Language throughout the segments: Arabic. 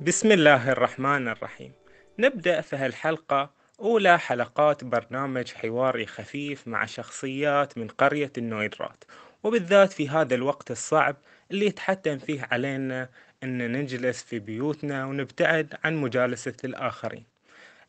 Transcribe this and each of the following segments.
بسم الله الرحمن الرحيم نبدأ في هالحلقة أولى حلقات برنامج حواري خفيف مع شخصيات من قرية النويدرات وبالذات في هذا الوقت الصعب اللي يتحتم فيه علينا أن نجلس في بيوتنا ونبتعد عن مجالسة الآخرين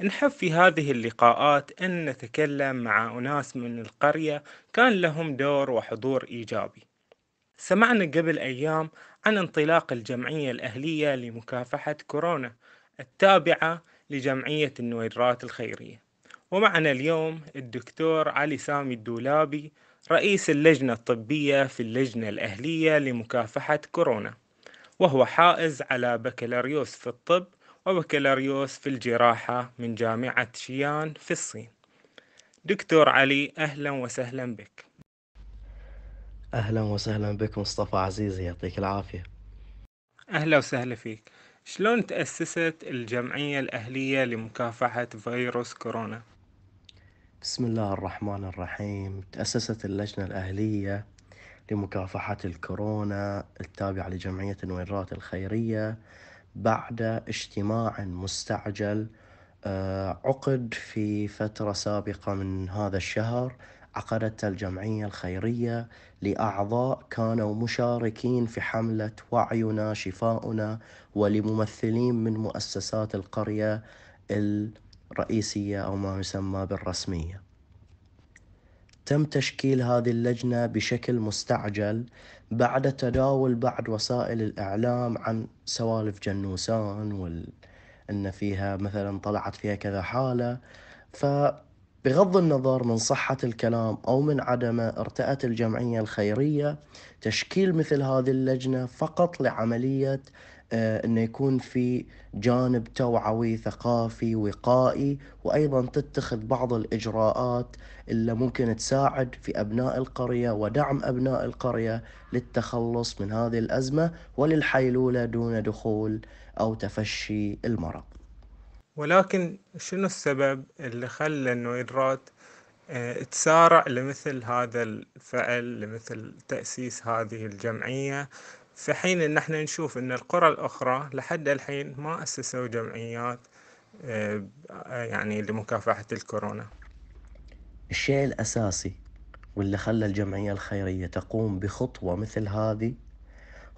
نحب في هذه اللقاءات أن نتكلم مع أناس من القرية كان لهم دور وحضور إيجابي سمعنا قبل أيام عن انطلاق الجمعية الأهلية لمكافحة كورونا التابعة لجمعية النويرات الخيرية ومعنا اليوم الدكتور علي سامي الدولابي رئيس اللجنة الطبية في اللجنة الأهلية لمكافحة كورونا وهو حائز على بكالوريوس في الطب وبكالوريوس في الجراحة من جامعة شيان في الصين دكتور علي أهلا وسهلا بك أهلا وسهلا بك مصطفى عزيزي يعطيك العافية أهلا وسهلا فيك شلون تأسست الجمعية الأهلية لمكافحة فيروس كورونا؟ بسم الله الرحمن الرحيم تأسست اللجنة الأهلية لمكافحة الكورونا التابعة لجمعية النويرات الخيرية بعد اجتماع مستعجل آه، عقد في فترة سابقة من هذا الشهر عقدت الجمعية الخيرية لأعضاء كانوا مشاركين في حملة وعينا شفاؤنا ولممثلين من مؤسسات القرية الرئيسية أو ما يسمى بالرسمية تم تشكيل هذه اللجنة بشكل مستعجل بعد تداول بعض وسائل الإعلام عن سوالف جنوسان وال... فيها مثلا طلعت فيها كذا حالة ف بغض النظر من صحة الكلام أو من عدمه ارتأت الجمعية الخيرية تشكيل مثل هذه اللجنة فقط لعملية آه، أنه يكون في جانب توعوي ثقافي وقائي وأيضا تتخذ بعض الإجراءات اللي ممكن تساعد في أبناء القرية ودعم أبناء القرية للتخلص من هذه الأزمة وللحيلولة دون دخول أو تفشي المرض ولكن شنو السبب اللي خلى النويدرات آه، تسارع لمثل هذا الفعل لمثل تأسيس هذه الجمعية في حين ان احنا نشوف ان القرى الاخرى لحد الحين ما اسسوا جمعيات آه، يعني لمكافحة الكورونا الشيء الأساسي واللي خلى الجمعية الخيرية تقوم بخطوة مثل هذه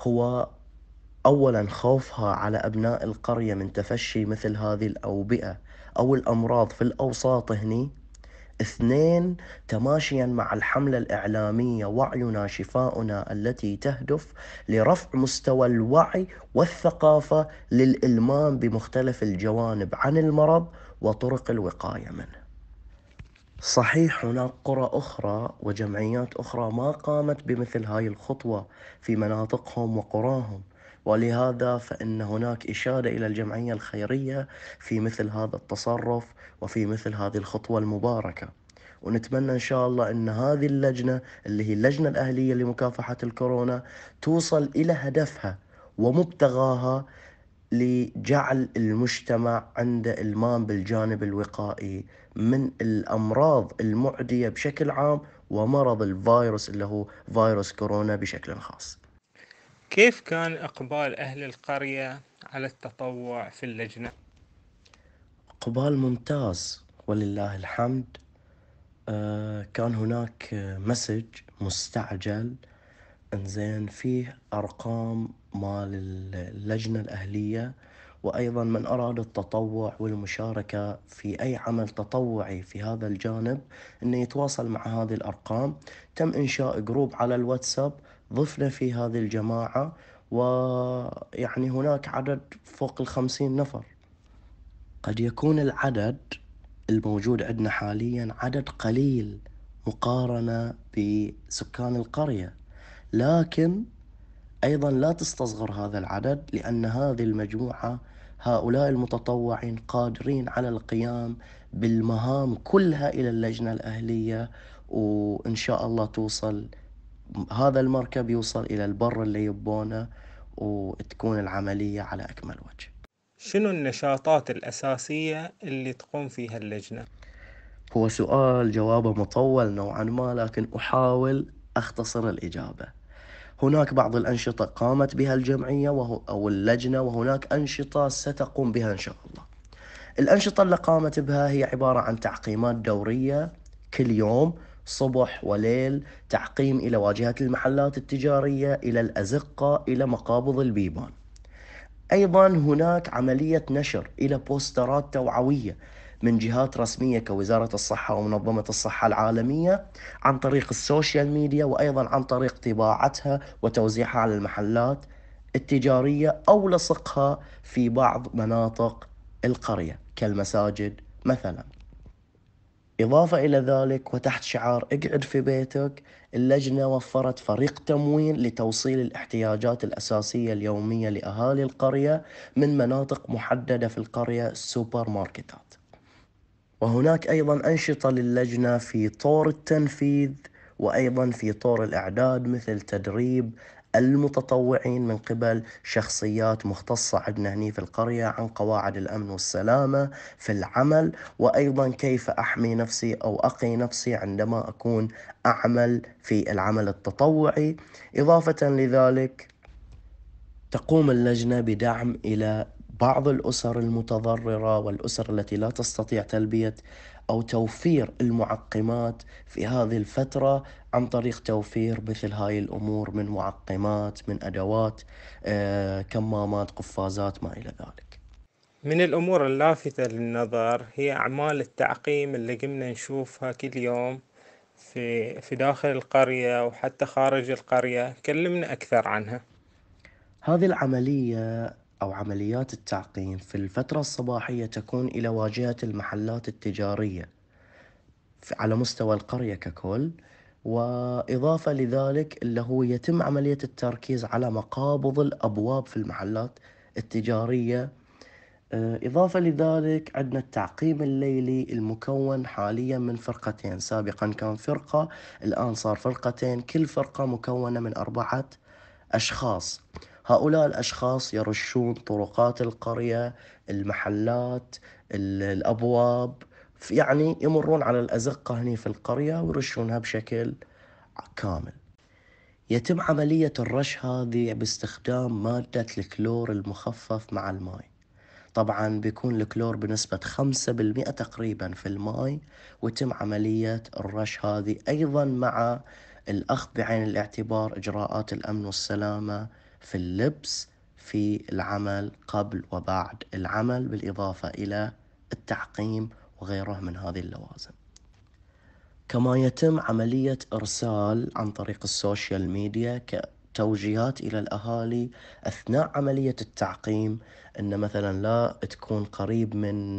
هو أولا خوفها على أبناء القرية من تفشي مثل هذه الأوبئة أو الأمراض في الأوساط هني اثنين تماشيا مع الحملة الإعلامية وعينا شفاؤنا التي تهدف لرفع مستوى الوعي والثقافة للإلمام بمختلف الجوانب عن المرض وطرق الوقاية منه صحيح هناك قرى أخرى وجمعيات أخرى ما قامت بمثل هاي الخطوة في مناطقهم وقراهم ولهذا فإن هناك إشارة إلى الجمعية الخيرية في مثل هذا التصرف وفي مثل هذه الخطوة المباركة ونتمنى ان شاء الله ان هذه اللجنه اللي هي اللجنه الاهليه لمكافحه الكورونا توصل الى هدفها ومبتغاها لجعل المجتمع عنده المام بالجانب الوقائي من الامراض المعديه بشكل عام ومرض الفيروس اللي هو فيروس كورونا بشكل خاص. كيف كان إقبال أهل القرية على التطوع في اللجنة؟ إقبال ممتاز ولله الحمد آه، كان هناك مسج مستعجل انزين فيه أرقام مال اللجنة الأهلية وأيضا من أراد التطوع والمشاركة في أي عمل تطوعي في هذا الجانب أنه يتواصل مع هذه الأرقام تم إنشاء جروب على الواتساب ضفنا في هذه الجماعة ويعني هناك عدد فوق الخمسين نفر قد يكون العدد الموجود عندنا حاليا عدد قليل مقارنة بسكان القرية لكن أيضا لا تستصغر هذا العدد لأن هذه المجموعة هؤلاء المتطوعين قادرين على القيام بالمهام كلها إلى اللجنة الأهلية وإن شاء الله توصل هذا المركب يوصل إلى البر اللي يبونه وتكون العملية على أكمل وجه شنو النشاطات الأساسية اللي تقوم فيها اللجنة؟ هو سؤال جوابه مطول نوعا ما لكن أحاول أختصر الإجابة هناك بعض الأنشطة قامت بها الجمعية وهو أو اللجنة وهناك أنشطة ستقوم بها إن شاء الله الأنشطة اللي قامت بها هي عبارة عن تعقيمات دورية كل يوم صبح وليل تعقيم إلى واجهات المحلات التجارية إلى الأزقة إلى مقابض البيبان أيضا هناك عملية نشر إلى بوسترات توعوية من جهات رسمية كوزارة الصحة ومنظمة الصحة العالمية عن طريق السوشيال ميديا وأيضا عن طريق طباعتها وتوزيعها على المحلات التجارية أو لصقها في بعض مناطق القرية كالمساجد مثلا إضافة إلى ذلك وتحت شعار اقعد في بيتك اللجنة وفرت فريق تموين لتوصيل الاحتياجات الأساسية اليومية لأهالي القرية من مناطق محددة في القرية السوبر ماركتات وهناك أيضا أنشطة للجنة في طور التنفيذ وأيضا في طور الإعداد مثل تدريب المتطوعين من قبل شخصيات مختصة عندنا هنا في القرية عن قواعد الأمن والسلامة في العمل وأيضا كيف أحمي نفسي أو أقي نفسي عندما أكون أعمل في العمل التطوعي إضافة لذلك تقوم اللجنة بدعم إلى بعض الاسر المتضرره والاسر التي لا تستطيع تلبيه او توفير المعقمات في هذه الفتره عن طريق توفير مثل هاي الامور من معقمات من ادوات آه، كمامات قفازات ما الى ذلك. من الامور اللافته للنظر هي اعمال التعقيم اللي قمنا نشوفها كل يوم في في داخل القريه وحتى خارج القريه، كلمنا اكثر عنها. هذه العملية أو عمليات التعقيم في الفترة الصباحية تكون إلى واجهة المحلات التجارية على مستوى القرية ككل وإضافة لذلك اللي هو يتم عملية التركيز على مقابض الأبواب في المحلات التجارية آه، إضافة لذلك عندنا التعقيم الليلي المكون حاليا من فرقتين سابقا كان فرقة الآن صار فرقتين كل فرقة مكونة من أربعة أشخاص هؤلاء الأشخاص يرشون طرقات القرية المحلات الأبواب يعني يمرون على الأزقة هني في القرية ويرشونها بشكل كامل يتم عملية الرش هذه باستخدام مادة الكلور المخفف مع الماء طبعا بيكون الكلور بنسبة 5% تقريبا في الماء وتم عملية الرش هذه أيضا مع الأخذ بعين الاعتبار إجراءات الأمن والسلامة في اللبس في العمل قبل وبعد العمل بالإضافة إلى التعقيم وغيره من هذه اللوازم كما يتم عملية إرسال عن طريق السوشيال ميديا كتوجيهات إلى الأهالي أثناء عملية التعقيم أن مثلا لا تكون قريب من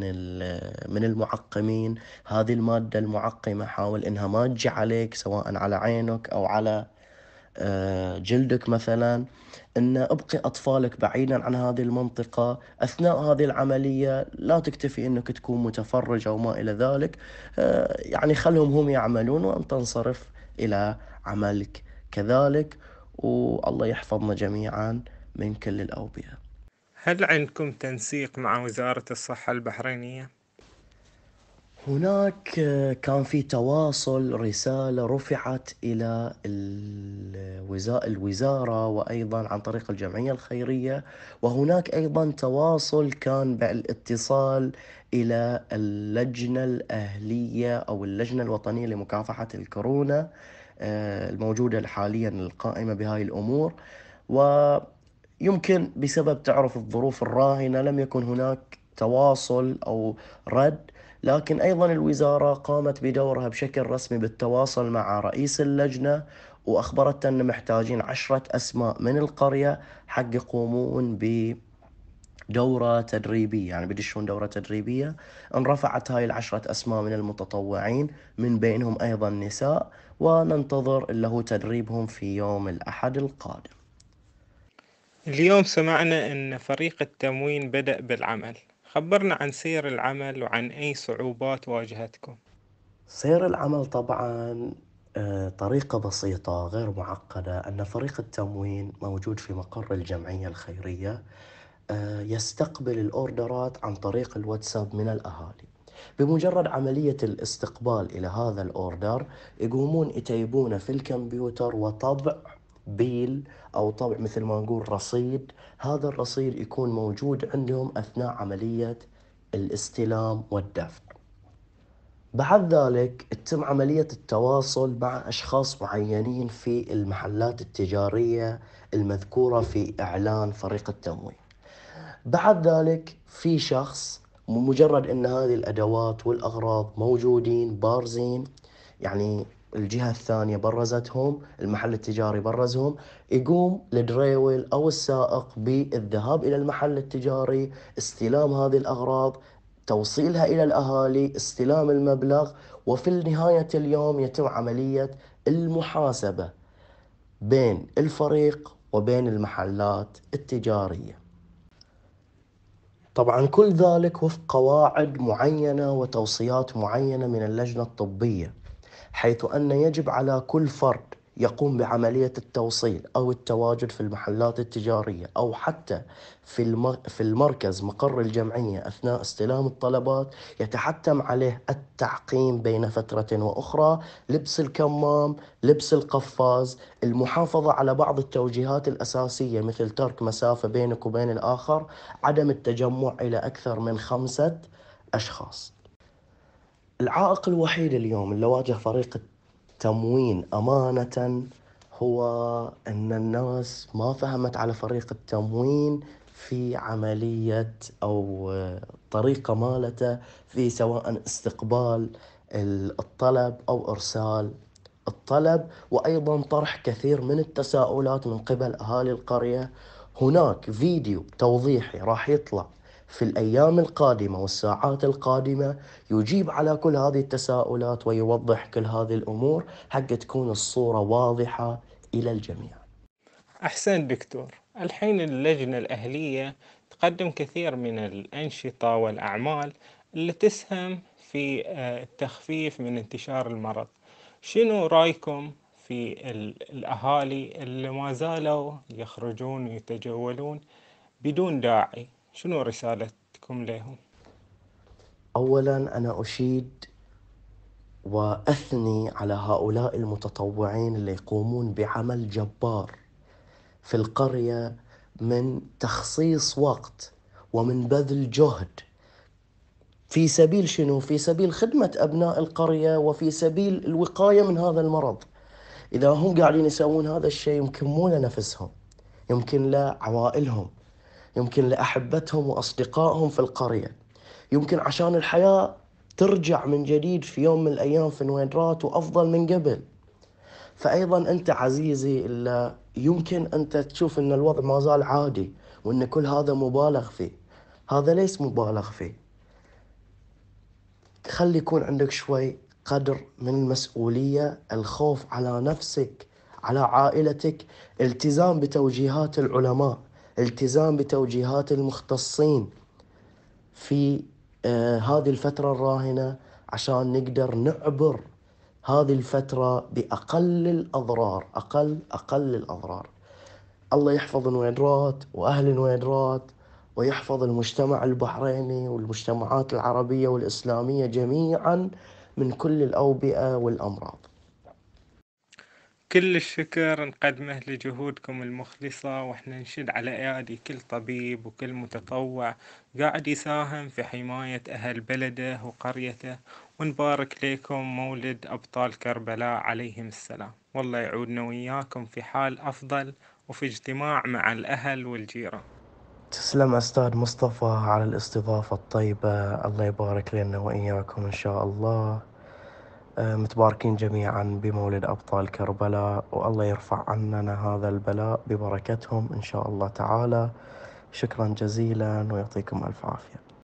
من المعقمين هذه المادة المعقمة حاول أنها ما تجي عليك سواء على عينك أو على جلدك مثلا أن أبقي أطفالك بعيدا عن هذه المنطقة أثناء هذه العملية لا تكتفي أنك تكون متفرج أو ما إلى ذلك آه، يعني خلهم هم يعملون وأنت تنصرف إلى عملك كذلك والله يحفظنا جميعا من كل الأوبئة هل عندكم تنسيق مع وزارة الصحة البحرينية؟ هناك آه، كان في تواصل رسالة رفعت إلى الوزارة وأيضا عن طريق الجمعية الخيرية وهناك أيضا تواصل كان بالاتصال إلى اللجنة الأهلية أو اللجنة الوطنية لمكافحة الكورونا آه، الموجودة حاليا القائمة بهاي الأمور ويمكن بسبب تعرف الظروف الراهنة لم يكن هناك تواصل أو رد لكن أيضا الوزارة قامت بدورها بشكل رسمي بالتواصل مع رئيس اللجنة وأخبرت أن محتاجين عشرة أسماء من القرية حق يقومون ب يعني دورة تدريبية يعني بدشون دورة تدريبية انرفعت هاي العشرة أسماء من المتطوعين من بينهم أيضا نساء وننتظر اللي هو تدريبهم في يوم الأحد القادم اليوم سمعنا أن فريق التموين بدأ بالعمل خبرنا عن سير العمل وعن أي صعوبات واجهتكم سير العمل طبعا آه، طريقة بسيطة غير معقدة أن فريق التموين موجود في مقر الجمعية الخيرية آه، يستقبل الأوردرات عن طريق الواتساب من الأهالي بمجرد عملية الاستقبال إلى هذا الأوردر يقومون يتيبونه في الكمبيوتر وطبع بيل أو طبع مثل ما نقول رصيد هذا الرصيد يكون موجود عندهم أثناء عملية الاستلام والدفع بعد ذلك تتم عملية التواصل مع أشخاص معينين في المحلات التجارية المذكورة في إعلان فريق التمويل بعد ذلك في شخص مجرد أن هذه الأدوات والأغراض موجودين بارزين يعني الجهة الثانية برزتهم المحل التجاري برزهم يقوم الدريول أو السائق بالذهاب إلى المحل التجاري استلام هذه الأغراض توصيلها إلى الأهالي استلام المبلغ وفي نهاية اليوم يتم عملية المحاسبة بين الفريق وبين المحلات التجارية طبعا كل ذلك وفق قواعد معينة وتوصيات معينة من اللجنة الطبية حيث أن يجب على كل فرد يقوم بعملية التوصيل أو التواجد في المحلات التجارية أو حتى في, في المركز مقر الجمعية أثناء استلام الطلبات يتحتم عليه التعقيم بين فترة وأخرى لبس الكمام لبس القفاز المحافظة على بعض التوجيهات الأساسية مثل ترك مسافة بينك وبين الآخر عدم التجمع إلى أكثر من خمسة أشخاص العائق الوحيد اليوم اللي واجه فريق التموين أمانة هو أن الناس ما فهمت على فريق التموين في عملية أو طريقة مالته في سواء استقبال الطلب أو إرسال الطلب وأيضا طرح كثير من التساؤلات من قبل أهالي القرية هناك فيديو توضيحي راح يطلع في الأيام القادمة والساعات القادمة يجيب على كل هذه التساؤلات ويوضح كل هذه الأمور حق تكون الصورة واضحة إلى الجميع أحسن دكتور الحين اللجنة الأهلية تقدم كثير من الأنشطة والأعمال اللي تسهم في آه، التخفيف من انتشار المرض شنو رأيكم في الأهالي اللي ما زالوا يخرجون ويتجولون بدون داعي شنو رسالتكم لهم؟ أولا أنا أشيد وأثني على هؤلاء المتطوعين اللي يقومون بعمل جبار في القرية من تخصيص وقت ومن بذل جهد في سبيل شنو؟ في سبيل خدمة أبناء القرية وفي سبيل الوقاية من هذا المرض إذا هم قاعدين يسوون هذا الشيء يمكن مو لنفسهم يمكن لعوائلهم يمكن لأحبتهم وأصدقائهم في القرية يمكن عشان الحياة ترجع من جديد في يوم من الأيام في نويرات وأفضل من قبل فأيضا أنت عزيزي الا يمكن أنت تشوف أن الوضع ما زال عادي وأن كل هذا مبالغ فيه هذا ليس مبالغ فيه خلي يكون عندك شوي قدر من المسؤولية الخوف على نفسك على عائلتك التزام بتوجيهات العلماء التزام بتوجيهات المختصين في آه، هذه الفترة الراهنة عشان نقدر نعبر هذه الفترة بأقل الأضرار أقل أقل الأضرار الله يحفظ الويدرات وأهل الويدرات ويحفظ المجتمع البحريني والمجتمعات العربية والإسلامية جميعا من كل الأوبئة والأمراض كل الشكر نقدمه لجهودكم المخلصة وإحنا نشد على أيادي كل طبيب وكل متطوع قاعد يساهم في حماية أهل بلده وقريته ونبارك ليكم مولد أبطال كربلاء عليهم السلام والله يعودنا وياكم في حال أفضل وفي اجتماع مع الأهل والجيران تسلم أستاذ مصطفى على الاستضافة الطيبة الله يبارك لنا وإياكم إن شاء الله آه، متباركين جميعا بمولد أبطال كربلاء والله يرفع عننا هذا البلاء ببركتهم إن شاء الله تعالى شكرا جزيلا ويعطيكم ألف عافية